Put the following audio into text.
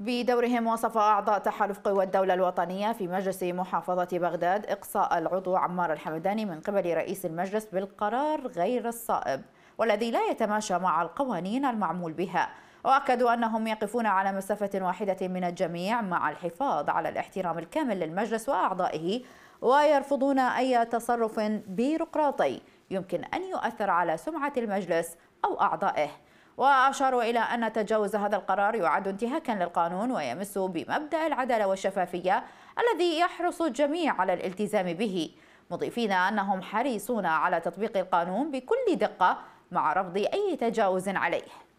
بدورهم وصف أعضاء تحالف قوى الدولة الوطنية في مجلس محافظة بغداد إقصاء العضو عمار الحمداني من قبل رئيس المجلس بالقرار غير الصائب والذي لا يتماشى مع القوانين المعمول بها وأكدوا أنهم يقفون على مسافة واحدة من الجميع مع الحفاظ على الاحترام الكامل للمجلس وأعضائه ويرفضون أي تصرف بيروقراطي يمكن أن يؤثر على سمعة المجلس أو أعضائه وأشاروا إلى أن تجاوز هذا القرار يعد انتهاكا للقانون ويمس بمبدأ العدالة والشفافية الذي يحرص الجميع على الالتزام به مضيفين أنهم حريصون على تطبيق القانون بكل دقة مع رفض أي تجاوز عليه